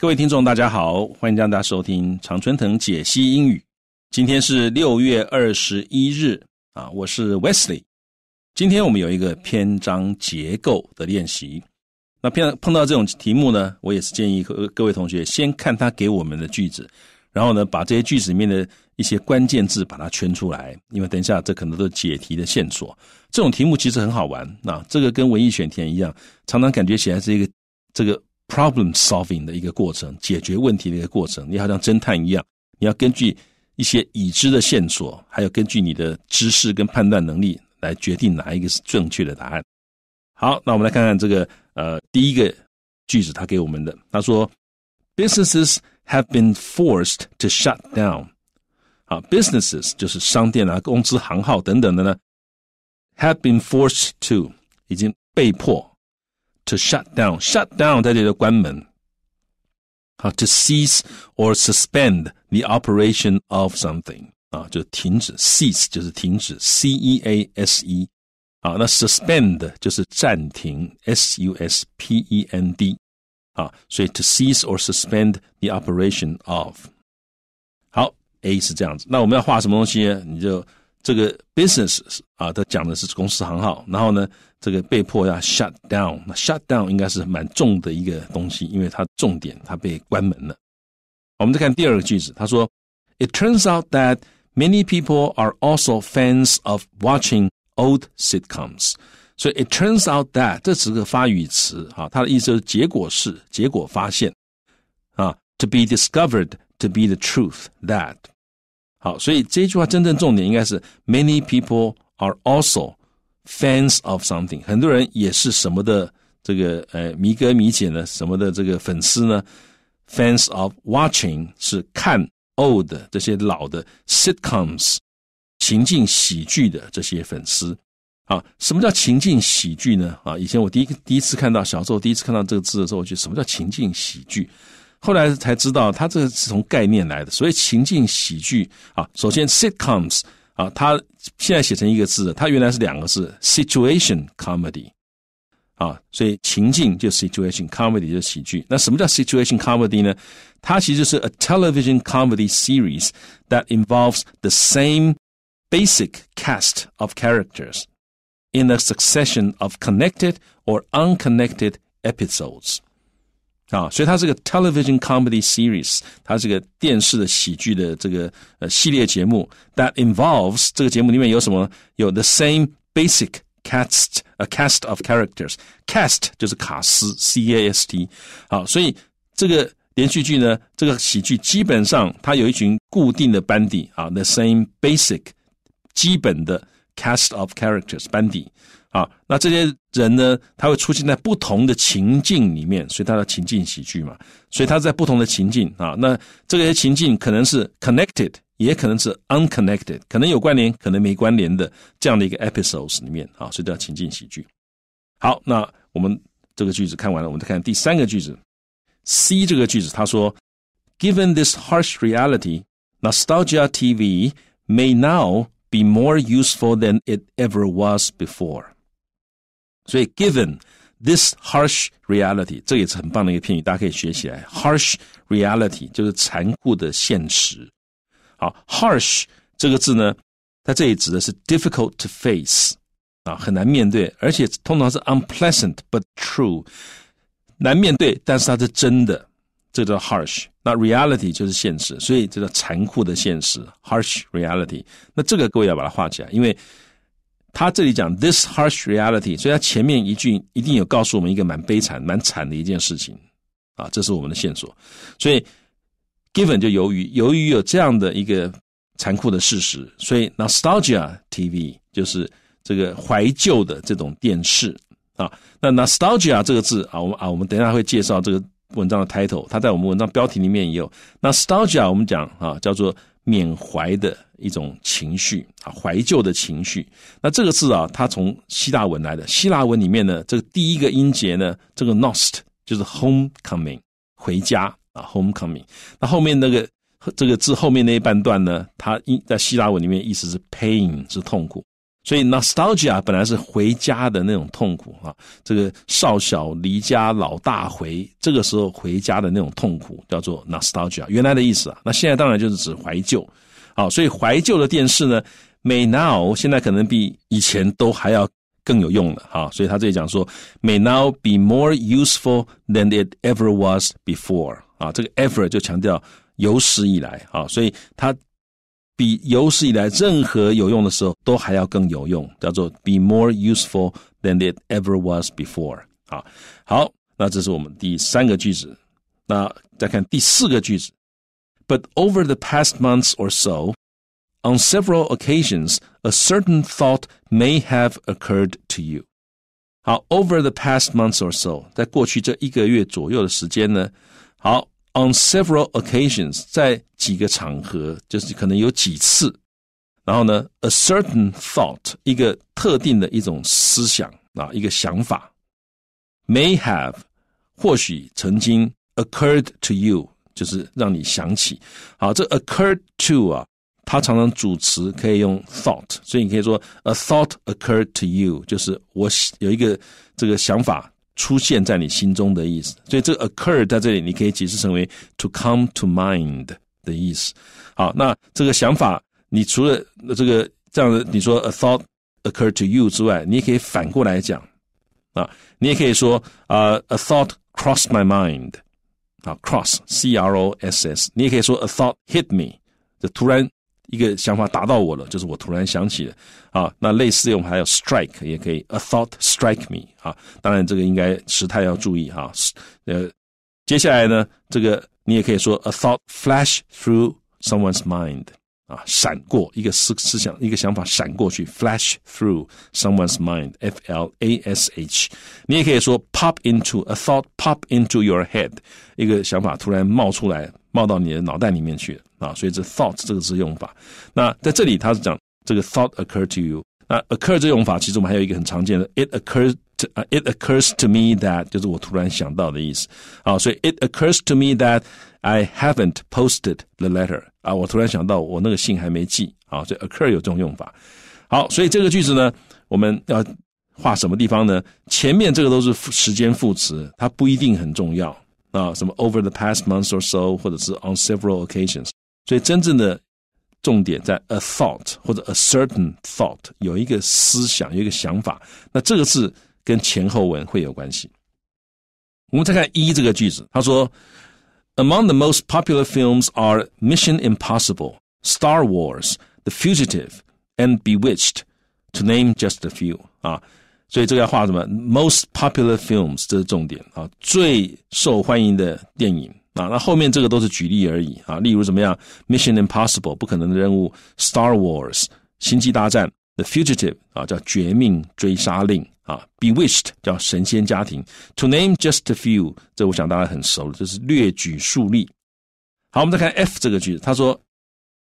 各位听众，大家好，欢迎大家收听常春藤解析英语。今天是六月二十一日啊，我是 Wesley。今天我们有一个篇章结构的练习。那篇碰到这种题目呢，我也是建议各各位同学先看他给我们的句子，然后呢把这些句子里面的一些关键字把它圈出来，因为等一下这可能都是解题的线索。这种题目其实很好玩啊，这个跟文艺选填一样，常常感觉起来是一个这个。Problem-solving 的一个过程，解决问题的一个过程。你好像侦探一样，你要根据一些已知的线索，还有根据你的知识跟判断能力，来决定哪一个是正确的答案。好，那我们来看看这个呃第一个句子，他给我们的，他说，Businesses have been forced to shut down。啊 b u s i n e s s e s 就是商店啊、公司、行号等等的呢，have been forced to 已经被迫。to shut down. Shut down to cease or suspend the operation of something 啊，就停止，cease 就是停止，c e a s e 啊，那 suspend 就是暂停，s u s p e n d 啊，所以 to cease or suspend the operation of 好，A 是这样子。那我们要画什么东西呢？你就这个 business 啊，它讲的是公司行号，然后呢这个被迫要 shut down。那 shut down 应该是蛮重的一个东西，因为它重点它被关门了。我们再看第二个句子，他说：“It turns out that many people are also fans of watching old sitcoms。”所以 “it turns out that” 这是个发语词啊，它的意思是结果是结果发现啊，to be discovered to be the truth that。好，所以这一句话真正重点应该是 “many people are also”。fans of something，很多人也是什么的这个呃迷哥迷姐呢？什么的这个粉丝呢？fans of watching 是看 old 这些老的 sitcoms 情境喜剧的这些粉丝啊？什么叫情境喜剧呢？啊，以前我第一第一次看到小时候第一次看到这个字的时候，我觉得什么叫情境喜剧？后来才知道，它这个是从概念来的。所以情境喜剧啊，首先 sitcoms。啊，它现在写成一个字，它原来是两个字，situation comedy，啊，所以情境就 situation comedy 就喜剧。那什么叫 situation comedy 呢？它其实是 a television comedy series that involves the same basic cast of characters in a succession of connected or unconnected episodes。啊，所以它这个 television comedy series，它这个电视的喜剧的这个呃系列节目，that involves 这个节目里面有什么？有 the same basic cast，a c a s t of characters，cast 就是卡斯 c A S T。好，所以这个连续剧呢，这个喜剧基本上它有一群固定的班底啊，the same basic 基本的 cast of characters 班底。啊，那这些人呢，他会出现在不同的情境里面，所以他的情境喜剧嘛，所以他在不同的情境啊，那这些情境可能是 connected，也可能是 unconnected，可能有关联，可能没关联的这样的一个 episodes 里面啊，所以叫情境喜剧。好，那我们这个句子看完了，我们再看第三个句子。C 这个句子他说，Given this harsh reality，nostalgia TV may now be more useful than it ever was before。所以，given this harsh reality，这也是很棒的一个片语，大家可以学起来。harsh reality 就是残酷的现实。好，harsh 这个字呢，在这里指的是 difficult to face 啊，很难面对，而且通常是 unpleasant but true，难面对，但是它是真的，这叫 harsh。那 reality 就是现实，所以这叫残酷的现实，harsh reality。那这个各位要把它画起来，因为。他这里讲 this harsh reality，所以他前面一句一定有告诉我们一个蛮悲惨、蛮惨的一件事情啊，这是我们的线索。所以 given 就由于由于有这样的一个残酷的事实，所以 nostalgia TV 就是这个怀旧的这种电视啊。那 nostalgia 这个字啊，我们啊，我们等一下会介绍这个文章的 title，它在我们文章标题里面也有 nostalgia。我们讲啊，叫做。缅怀的一种情绪啊，怀旧的情绪。那这个字啊，它从希腊文来的。希腊文里面呢，这个第一个音节呢，这个 nost 就是 homecoming 回家啊 homecoming。那后面那个这个字后面那一半段呢，它在希腊文里面意思是 pain 是痛苦。所以 nostalgia 本来是回家的那种痛苦啊，这个少小离家老大回，这个时候回家的那种痛苦叫做 nostalgia，原来的意思啊，那现在当然就是指怀旧。好，所以怀旧的电视呢，may now 现在可能比以前都还要更有用了啊，所以他这里讲说 may now be more useful than it ever was before 啊，这个 ever 就强调有史以来啊，所以他。比有史以来任何有用的时候都还要更有用，叫做 be more useful than it ever was before。啊，好，那这是我们第三个句子。那再看第四个句子，But over the past months or so, on several occasions, a certain thought may have occurred to you. 好，over the past months or so，在过去这一个月左右的时间呢，好，On several occasions，在几个场合，就是可能有几次，然后呢，a certain thought，一个特定的一种思想啊，一个想法，may have，或许曾经 occurred to you，就是让你想起。好，这 occurred to 啊，它常常主词可以用 thought，所以你可以说 a thought occurred to you，就是我有一个这个想法。出现在你心中的意思。所以这个 occur 在这里，你可以解释成为 to come to mind 的意思。好，那这个想法，你除了这个这样的，你说 a thought occur to you 之外，你也可以反过来讲啊，你也可以说啊、uh,，a thought crossed my mind 啊，cross c r o s s，你也可以说 a thought hit me，就突然一个想法打到我了，就是我突然想起，啊，那类似用我们还有 strike 也可以，a thought strike me 啊，当然这个应该时态要注意哈，呃，接下来呢，这个你也可以说 a thought flash through someone's mind 啊，闪过一个思思想，一个想法闪过去，flash through someone's mind，f l a s h，你也可以说 pop into a thought pop into your head，一个想法突然冒出来。放到你的脑袋里面去啊，所以这 thought 这个字用法。那在这里他是讲这个 thought occur to you。那 occur 这用法，其实我们还有一个很常见的，it occurs to it occurs to me that 就是我突然想到的意思啊。所以 it occurs to me that I haven't posted the letter 啊，我突然想到我那个信还没寄啊。所以 occur 有这种用法。好，所以这个句子呢，我们要画什么地方呢？前面这个都是时间副词，它不一定很重要。啊，什么 over the past months or so，或者是 on several occasions。所以真正的重点在 a thought 或者 a certain thought，有一个思想，有一个想法。那这个是跟前后文会有关系。我们再看一这个句子，他说，Among the most popular films are Mission Impossible, Star Wars, The Fugitive and Bewitched, to name just a few。啊，所以这个要画什么？Most popular films，这是重点啊，最受欢迎的电影啊。那后面这个都是举例而已啊，例如怎么样？Mission Impossible，不可能的任务；Star Wars，星际大战；The Fugitive，啊，叫绝命追杀令啊；Bewitched，叫神仙家庭；To name just a few，这我想大家很熟，了，这是略举数例。好，我们再看 F 这个句子，他说。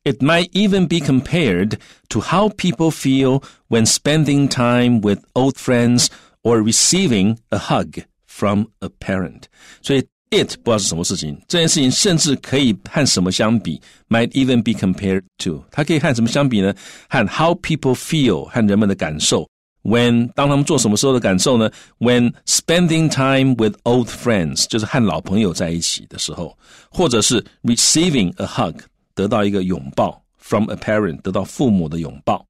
It might even be compared to how people feel when spending time with old friends or receiving a hug from a parent. So it 不知道是什么事情，这件事情甚至可以和什么相比？Might even be compared to，它可以和什么相比呢？和 how people feel，和人们的感受。When 当他们做什么时候的感受呢？When spending time with old friends，就是和老朋友在一起的时候，或者是 receiving a hug。得到一个拥抱 from a parent，得到父母的拥抱。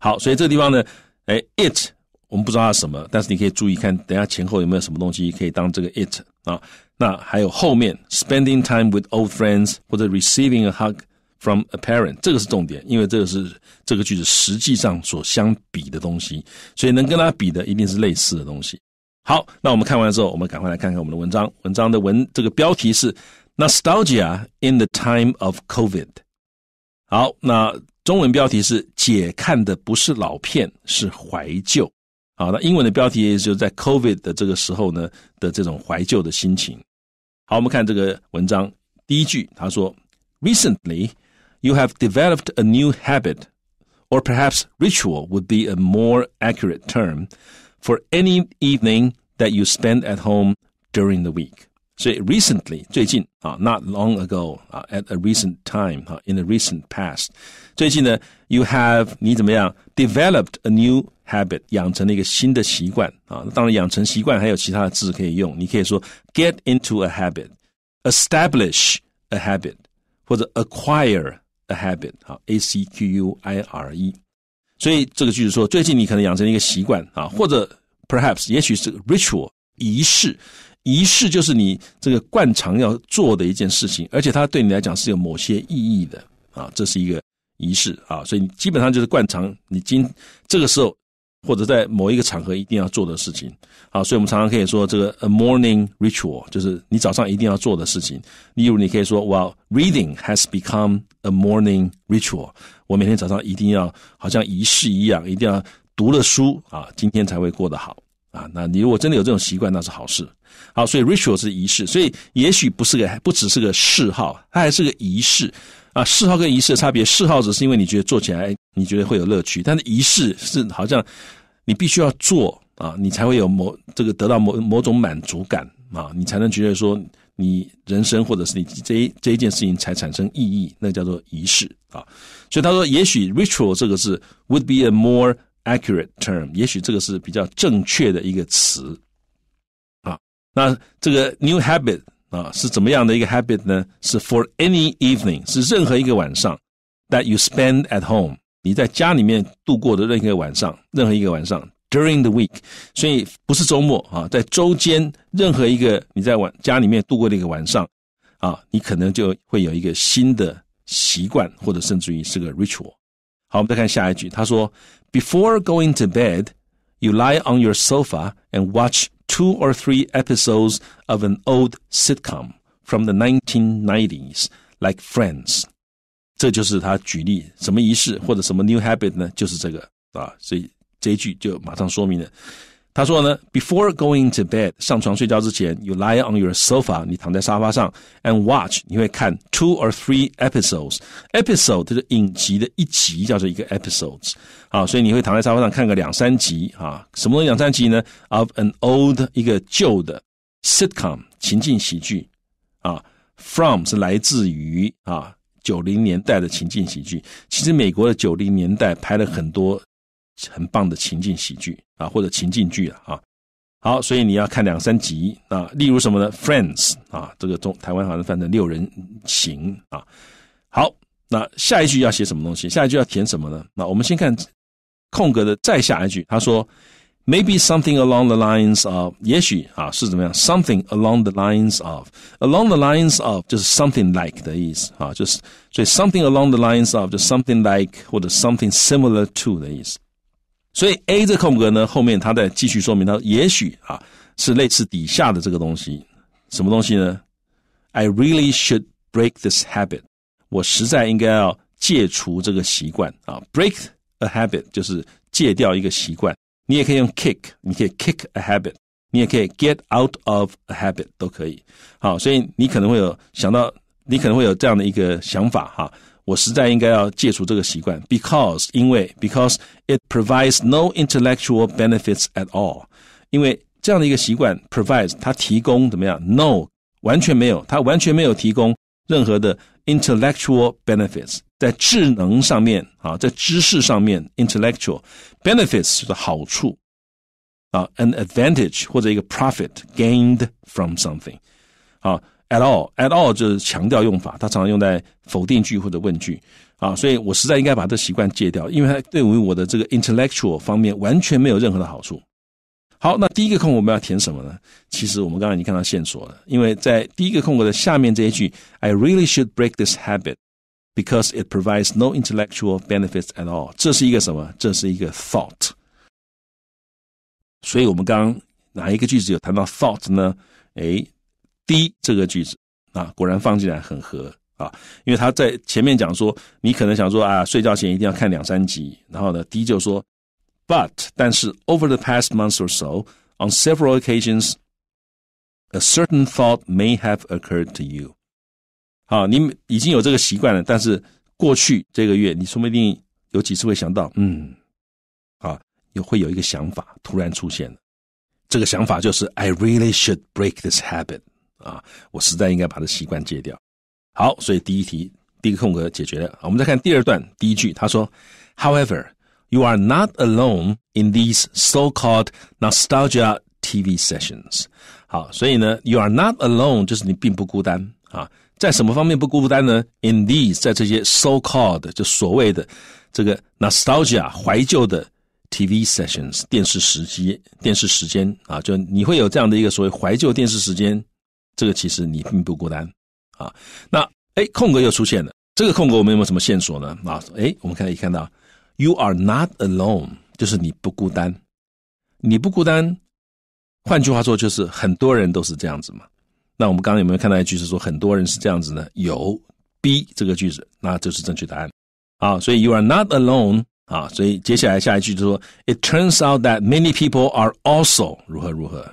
好，所以这个地方呢，哎，it，我们不知道它什么，但是你可以注意看，等下前后有没有什么东西可以当这个 it 啊？那还有后面 spending time with old friends 或者 receiving a hug from a parent，这个是重点，因为这个是这个句子实际上所相比的东西。所以能跟它比的一定是类似的东西。好，那我们看完之后，我们赶快来看看我们的文章。文章的文这个标题是。Nostalgia in the time of COVID 的这个时候呢的这种怀旧的心情。好，我们看这个文章第一句，他说：“Recently, you have developed a new habit, or perhaps ritual would be a more accurate term, for any evening that you spend at home during the week.” 所以 recently 最近啊，not long ago 啊，at a recent time 啊，in the recent past 最近呢，you have 你怎么样 developed a new habit 养成了一个新的习惯啊。当然，养成习惯还有其他的字可以用，你可以说 get into a habit，establish a habit 或者 acquire a habit 啊，a c q u i r e。所以这个句子说，最近你可能养成一个习惯啊，或者 perhaps 也许是 ritual 仪式。仪式就是你这个惯常要做的一件事情，而且它对你来讲是有某些意义的啊，这是一个仪式啊，所以基本上就是惯常你今这个时候或者在某一个场合一定要做的事情啊，所以我们常常可以说这个 a morning ritual 就是你早上一定要做的事情，例如你可以说，Well reading has become a morning ritual，我每天早上一定要好像仪式一样，一定要读了书啊，今天才会过得好啊，那你如果真的有这种习惯，那是好事。好，所以 ritual 是仪式，所以也许不是个，不只是个嗜好，它还是个仪式啊。嗜好跟仪式的差别，嗜好只是因为你觉得做起来你觉得会有乐趣，但是仪式是好像你必须要做啊，你才会有某这个得到某某种满足感啊，你才能觉得说你人生或者是你这这一件事情才产生意义，那叫做仪式啊。所以他说，也许 ritual 这个是 would be a more accurate term，也许这个是比较正确的一个词。那这个 new habit 啊是怎么样的一个 habit 呢？是 for any evening，是任何一个晚上 that you spend at home。你在家里面度过的任何一个晚上，任何一个晚上 during the week，所以不是周末啊，在周间任何一个你在晚家里面度过的一个晚上啊，你可能就会有一个新的习惯，或者甚至于是个 ritual。好，我们再看下一句，他说：“Before going to bed, you lie on your sofa and watch two or three episodes of an old sitcom from the 1990s, like Friends. 这就是他举例什么仪式或者什么 new habit 呢？就是这个啊，所以这一句就马上说明了他说呢，before going to bed 上床睡觉之前，you lie on your sofa 你躺在沙发上，and watch 你会看 two or three episodes episode 是影集的一集，叫做一个 episode s 啊，所以你会躺在沙发上看个两三集啊，什么东西两三集呢？Of an old 一个旧的 sitcom 情境喜剧啊，from 是来自于啊九零年代的情境喜剧。其实美国的九零年代拍了很多很棒的情境喜剧。啊，或者情境剧啊。好，所以你要看两三集啊。例如什么呢？Friends 啊，这个中台湾好像翻成六人行啊。好，那下一句要写什么东西？下一句要填什么呢？那我们先看空格的再下一句，他说 Maybe something along the lines of，也许啊是怎么样？Something along the lines of，along the lines of 就是 something like 的意思啊，就是所以 something along the lines of 就 something like 或者 something similar to 的意思。所以 A 这空格呢，后面他再继续说明，他也许啊是类似底下的这个东西，什么东西呢？I really should break this habit。我实在应该要戒除这个习惯啊。Break a habit 就是戒掉一个习惯。你也可以用 kick，你可以 kick a habit，你也可以 get out of a habit 都可以。好，所以你可能会有想到，你可能会有这样的一个想法哈。我实在应该要戒除这个习惯，because 因为 because it provides no intellectual benefits at all，因为这样的一个习惯 provides 它提供怎么样？no 完全没有，它完全没有提供任何的 intellectual benefits，在智能上面啊，在知识上面 intellectual benefits 的好处啊，an advantage 或者一个 profit gained from something At all, at all 就是强调用法，它常常用在否定句或者问句啊，所以我实在应该把这习惯戒掉，因为它对于我的这个 intellectual 方面完全没有任何的好处。好，那第一个空我们要填什么呢？其实我们刚才已经看到线索了，因为在第一个空格的下面这一句，I really should break this habit because it provides no intellectual benefits at all。这是一个什么？这是一个 thought。所以我们刚哪一个句子有谈到 thought 呢？诶，D 这个句子啊，果然放进来很合啊，因为他在前面讲说，你可能想说啊，睡觉前一定要看两三集，然后呢，D 就说，But 但是 over the past months or so, on several occasions, a certain thought may have occurred to you。好，你已经有这个习惯了，但是过去这个月，你说不定有几次会想到，嗯，啊，会有一个想法突然出现了，这个想法就是 I really should break this habit。啊，我实在应该把这习惯戒掉。好，所以第一题第一个空格解决了。我们再看第二段第一句，他说：However, you are not alone in these so-called nostalgia TV sessions。好，所以呢，you are not alone 就是你并不孤单啊。在什么方面不孤单呢？In these 在这些 so-called 就所谓的这个 nostalgia 怀旧的 TV sessions 电视时机电视时间啊，就你会有这样的一个所谓怀旧电视时间。这个其实你并不孤单啊！那哎，空格又出现了，这个空格我们有没有什么线索呢？啊，哎，我们可以看到，you are not alone，就是你不孤单，你不孤单。换句话说，就是很多人都是这样子嘛。那我们刚刚有没有看到一句是说很多人是这样子呢？有 B 这个句子，那就是正确答案啊。所以 you are not alone 啊，所以接下来下一句就说，it turns out that many people are also 如何如何，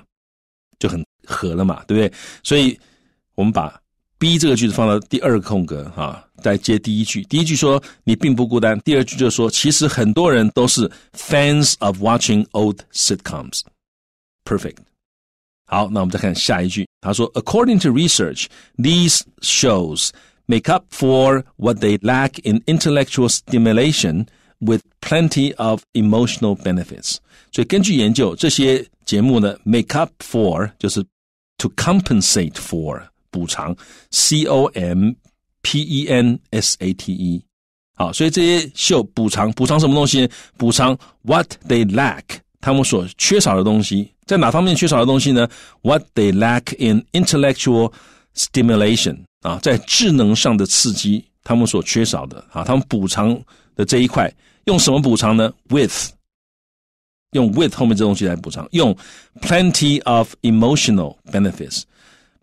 就很。合了嘛，对不对？所以我们把 B 这个句子放到第二个空格啊，再接第一句。第一句说你并不孤单，第二句就说其实很多人都是 fans of watching old sitcoms。Perfect。好，那我们再看下一句，他说，According to research, these shows make up for what they lack in intellectual stimulation with plenty of emotional benefits。所以根据研究，这些节目呢，make up for 就是 to compensate for 补偿，C O M P E N S A T E。好，所以这些秀补偿补偿什么东西呢？补偿 what they lack，他们所缺少的东西，在哪方面缺少的东西呢？What they lack in intellectual stimulation 啊，在智能上的刺激，他们所缺少的啊，他们补偿的这一块用什么补偿呢？With 用 with 后面这东西来补偿，用 plenty of emotional benefits。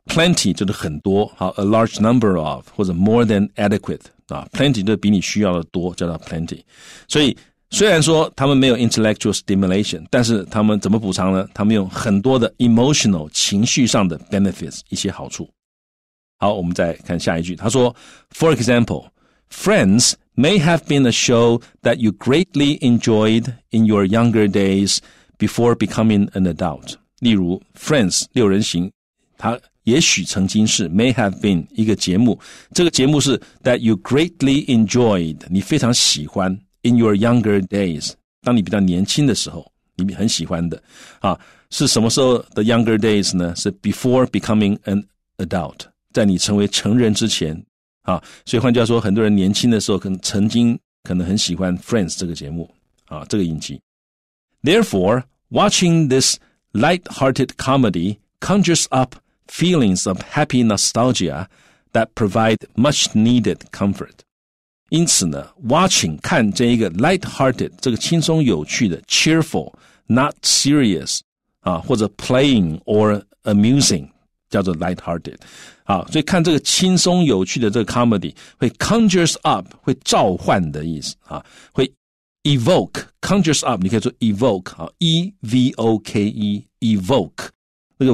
plenty 就是很多，好，a large number of 或者 more than adequate 啊，plenty 就比你需要的多，叫做 plenty。所以虽然说他们没有 intellectual stimulation，但是他们怎么补偿呢？他们用很多的 emotional 情绪上的 benefits 一些好处。好，我们再看下一句，他说，For example，friends may have been a show that you greatly enjoyed in your younger days before becoming an adult。例如《Friends》六人行，它也许曾经是 may have been 一个节目。这个节目是 that you greatly enjoyed，你非常喜欢 in your younger days。当你比较年轻的时候，你很喜欢的啊。是什么时候的 younger days 呢？是 before becoming an adult，在你成为成人之前，啊，所以换句话说，很多人年轻的时候可能曾经可能很喜欢《Friends》这个节目啊，这个影集。Therefore, watching this light-hearted comedy conjures up feelings of happy nostalgia that provide much-needed comfort. 因此呢，watching 看这一个 light-hearted 这个轻松有趣的 cheerful, not serious 啊，或者 playing or amusing 叫做 lighthearted，好，所以看这个轻松有趣的这个 comedy 会 conjures up 会召唤的意思啊，会 evoke conjures up，你可以说 evoke 啊，e v o k e evoke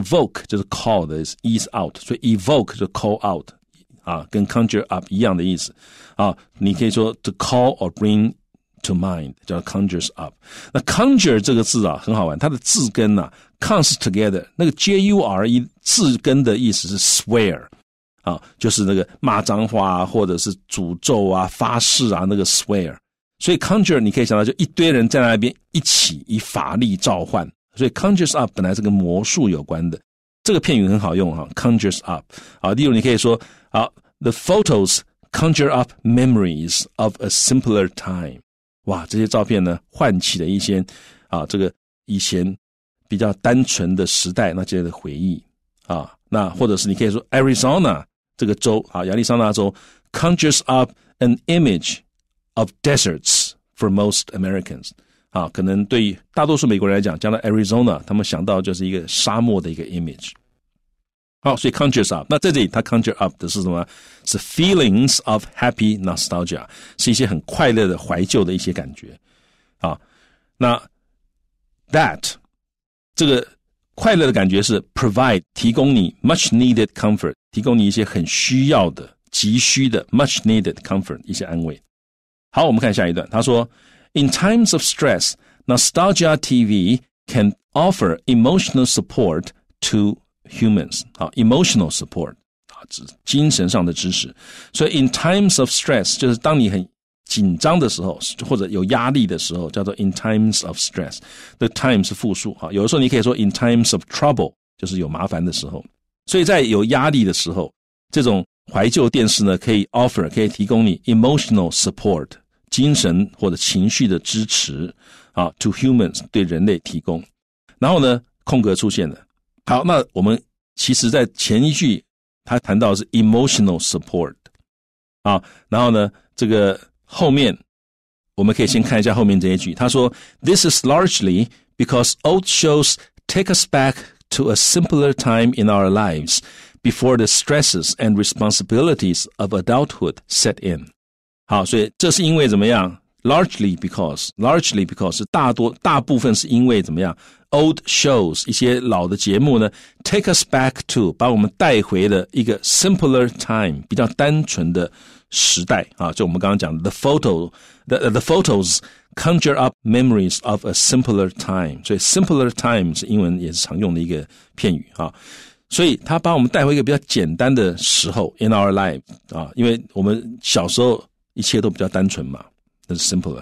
voke 就是 call 的意思，is out，所以 evoke 就 call out 啊，跟 conjure up 一样的意思啊，你可以说 to call or bring to mind，叫 conjures up。那 conjure 这个字啊，很好玩，它的字根呢、啊、，comes together，那个 j u r e 字根的意思是 swear，啊，就是那个骂脏话啊，或者是诅咒啊、发誓啊，那个 swear。所以 conjure 你可以想到，就一堆人在那边一起以法力召唤。所以 conjures up 本来是跟魔术有关的，这个片语很好用哈、啊、，conjures up。啊，例如你可以说，好、啊、，the photos conjure up memories of a simpler time。哇，这些照片呢，唤起了一些啊，这个以前比较单纯的时代那些的回忆啊。那或者是你可以说，Arizona 这个州啊，亚利桑那州 c o n v i n e s up an image of deserts for most Americans 啊，可能对于大多数美国人来讲，讲到 Arizona，他们想到就是一个沙漠的一个 image。好，所以 conjures up。那在这里，它 conjure up 的是什么？是 feelings of happy nostalgia，是一些很快乐的怀旧的一些感觉啊。那 that 这个快乐的感觉是 provide 提供你 much needed comfort，提供你一些很需要的、急需的 much needed comfort 一些安慰。好，我们看下一段，他说：In times of stress, nostalgia TV can offer emotional support to Humans，好，emotional support，啊，指精神上的支持。所以，in times of stress，就是当你很紧张的时候，或者有压力的时候，叫做 in times of stress。The time 是复数，啊，有的时候你可以说 in times of trouble，就是有麻烦的时候。所以在有压力的时候，这种怀旧电视呢，可以 offer，可以提供你 emotional support，精神或者情绪的支持，啊，to humans，对人类提供。然后呢，空格出现了。好，那我们其实，在前一句他谈到是 emotional support This is largely because old shows take us back to a simpler time in our lives before the stresses and responsibilities of adulthood set in。”好，所以这是因为怎么样？largely because largely because 大多大部分是因为怎么样？Old shows 一些老的节目呢，take us back to 把我们带回了一个 simpler time 比较单纯的时代啊，就我们刚刚讲的 the photo the the photos conjure up memories of a simpler time，所以 simpler time 是英文也是常用的一个片语啊。所以他把我们带回一个比较简单的时候，in our life 啊，因为我们小时候一切都比较单纯嘛。这是 simpler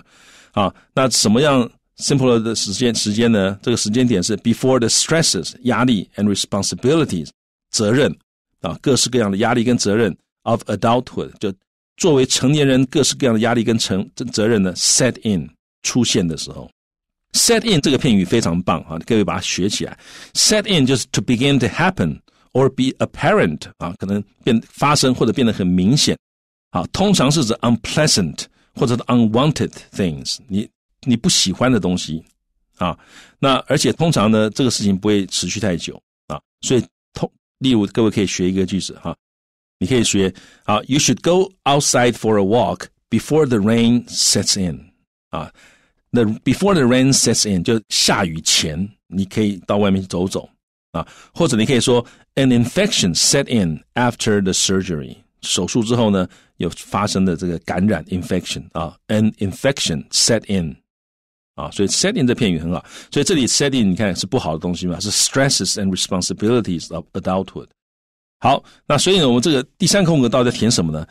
啊。那什么样 simpler 的时间时间呢？这个时间点是 before the stresses 压力 and responsibilities 责任啊，各式各样的压力跟责任 of adulthood 就作为成年人各式各样的压力跟承责任呢 set in 出现的时候。Set in 这个片语非常棒啊，各位把它学起来。Set in 就是 to begin to happen or be apparent 啊，可能变发生或者变得很明显啊，通常是指 unpleasant 或者 unwanted things，你你不喜欢的东西啊。那而且通常呢，这个事情不会持续太久啊。所以通，例如各位可以学一个句子哈、啊，你可以学啊，You should go outside for a walk before the rain sets in 啊。那 before the rain sets in 就下雨前，你可以到外面走走啊。或者你可以说，An infection set in after the surgery。手术之后呢，有发生的这个感染 infection 啊，an infection set in 啊，所以 set in 这片语很好。所以这里 set in 你看是不好的东西嘛，是 stresses and responsibilities of adulthood。好，那所以呢，我们这个第三空格到底在填什么呢？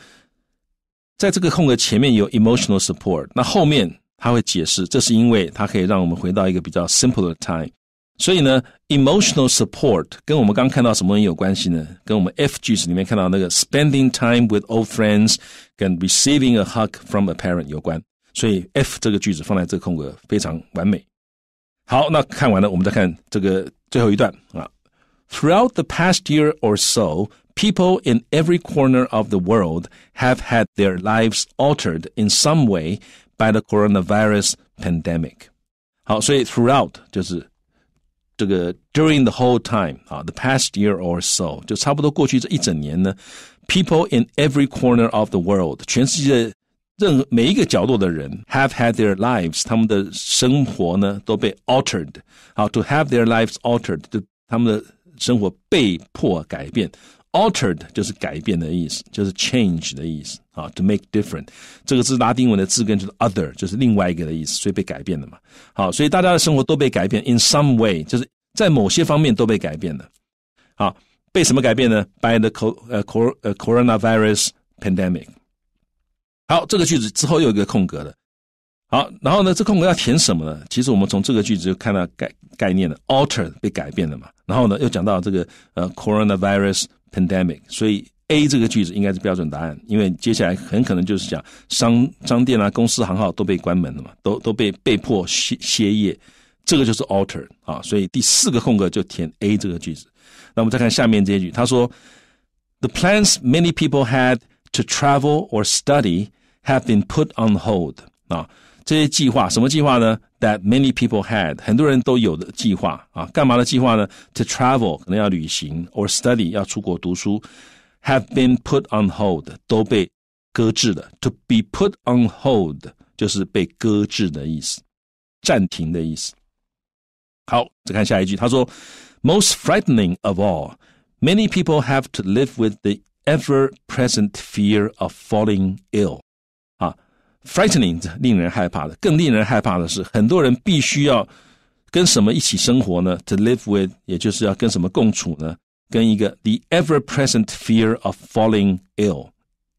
在这个空格前面有 emotional support，那后面他会解释，这是因为它可以让我们回到一个比较 simple time。所以呢，emotional support 跟我们刚看到什么人有关系呢？跟我们 F 句子里面看到那个 spending time with old friends 跟 receiving a hug from a parent 有关。所以 F 这个句子放在这个空格非常完美。好，那看完了，我们再看这个最后一段啊。Throughout the past year or so, people in every corner of the world have had their lives altered in some way by the coronavirus pandemic. 好，所以 throughout 就是这个 during the whole time 啊，the past year or so，就差不多过去这一整年呢，people in every corner of the world，全世界任每一个角落的人，have had their lives，他们的生活呢都被 altered，好，to have their lives altered，就他们的生活被迫改变 Altered 就是改变的意思，就是 change 的意思啊。To make different，这个字拉丁文的字根就是 other，就是另外一个的意思，所以被改变了嘛。好，所以大家的生活都被改变。In some way，就是在某些方面都被改变了。好，被什么改变呢？By the cor 呃 cor 呃 coronavirus pandemic。好，这个句子之后有一个空格的。好，然后呢，这空格要填什么呢？其实我们从这个句子就看到概概念了。Altered 被改变了嘛。然后呢，又讲到这个呃 coronavirus。pandemic，所以 A 这个句子应该是标准答案，因为接下来很可能就是讲商商店啊、公司行号都被关门了嘛，都都被被迫歇歇业，这个就是 alter 啊，所以第四个空格就填 A 这个句子。那我们再看下面这些句，他说，The plans many people had to travel or study have been put on hold 啊，这些计划什么计划呢？that many people had，很多人都有的计划啊，干嘛的计划呢？To travel 可能要旅行，or study 要出国读书，have been put on hold 都被搁置了。To be put on hold 就是被搁置的意思，暂停的意思。好，再看下一句，他说，Most frightening of all, many people have to live with the ever-present fear of falling ill。frightening，令人害怕的。更令人害怕的是，很多人必须要跟什么一起生活呢？To live with，也就是要跟什么共处呢？跟一个 the ever present fear of falling ill。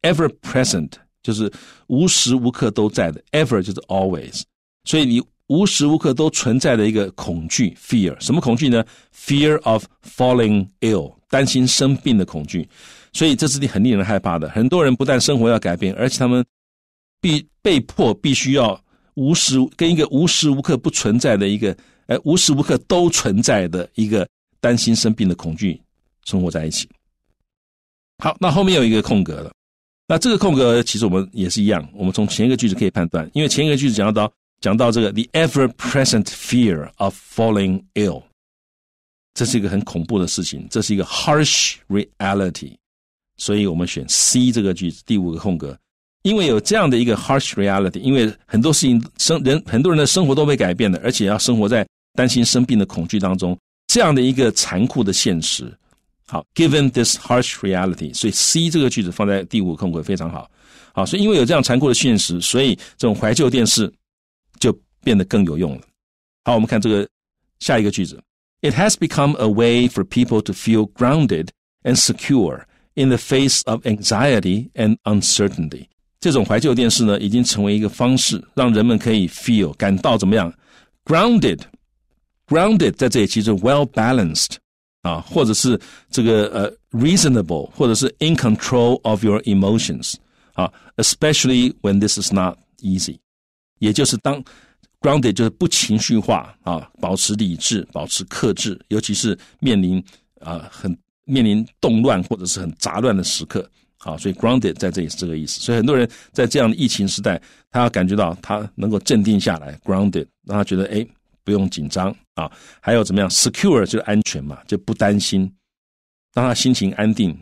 Ever present 就是无时无刻都在的。Ever 就是 always，所以你无时无刻都存在的一个恐惧，fear。什么恐惧呢？Fear of falling ill，担心生病的恐惧。所以这是你很令人害怕的。很多人不但生活要改变，而且他们。必被迫必须要无时跟一个无时无刻不存在的、一个哎无时无刻都存在的一个担心生病的恐惧生活在一起。好，那后面有一个空格了。那这个空格其实我们也是一样，我们从前一个句子可以判断，因为前一个句子讲到讲到这个 the ever-present fear of falling ill，这是一个很恐怖的事情，这是一个 harsh reality。所以我们选 C 这个句子第五个空格。因为有这样的一个 harsh reality，因为很多事情生人很多人的生活都被改变了，而且要生活在担心生病的恐惧当中，这样的一个残酷的现实。好，given this harsh reality，所以 C 这个句子放在第五空格非常好。好，所以因为有这样残酷的现实，所以这种怀旧电视就变得更有用了。好，我们看这个下一个句子：It has become a way for people to feel grounded and secure in the face of anxiety and uncertainty。这种怀旧电视呢，已经成为一个方式，让人们可以 feel 感到怎么样 grounded grounded 在这里其实 well balanced 啊，或者是这个呃 reasonable，或者是 in control of your emotions 啊，especially when this is not easy。也就是当 grounded 就是不情绪化啊，保持理智，保持克制，尤其是面临啊很面临动乱或者是很杂乱的时刻。好，所以 grounded 在这里是这个意思。所以很多人在这样的疫情时代，他要感觉到他能够镇定下来，grounded 让他觉得哎不用紧张啊。还有怎么样，secure 就是安全嘛，就不担心，让他心情安定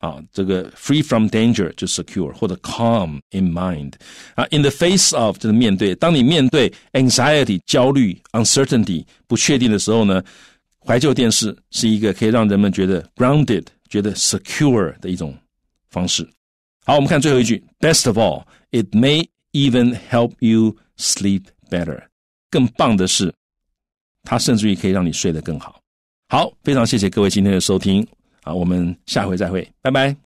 啊。这个 free from danger 就 secure 或者 calm in mind 啊。In the face of 就是面对，当你面对 anxiety 焦虑、uncertainty 不确定的时候呢，怀旧电视是一个可以让人们觉得 grounded、觉得 secure 的一种。方式，好，我们看最后一句。Best of all, it may even help you sleep better。更棒的是，它甚至于可以让你睡得更好。好，非常谢谢各位今天的收听，啊，我们下回再会，拜拜。